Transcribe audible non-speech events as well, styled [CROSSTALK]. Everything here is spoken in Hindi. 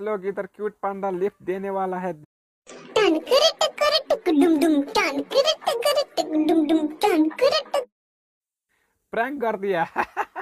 लोग इधर क्यूट पांडा लिफ्ट देने वाला है प्रैंक कर दिया [LAUGHS]